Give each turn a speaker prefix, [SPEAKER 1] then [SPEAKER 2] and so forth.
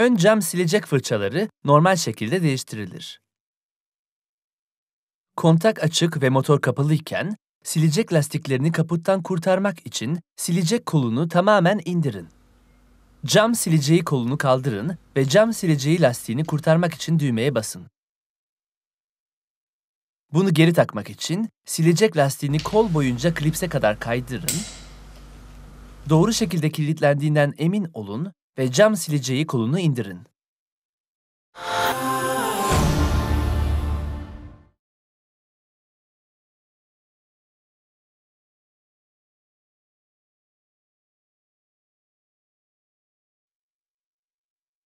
[SPEAKER 1] Ön cam silecek fırçaları normal şekilde değiştirilir. Kontak açık ve motor kapalı iken, silecek lastiklerini kaputtan kurtarmak için silecek kolunu tamamen indirin. Cam sileceği kolunu kaldırın ve cam sileceği lastiğini kurtarmak için düğmeye basın. Bunu geri takmak için silecek lastiğini kol boyunca klipse kadar kaydırın. Doğru şekilde kilitlendiğinden emin olun ve cam sileceği kolunu indirin.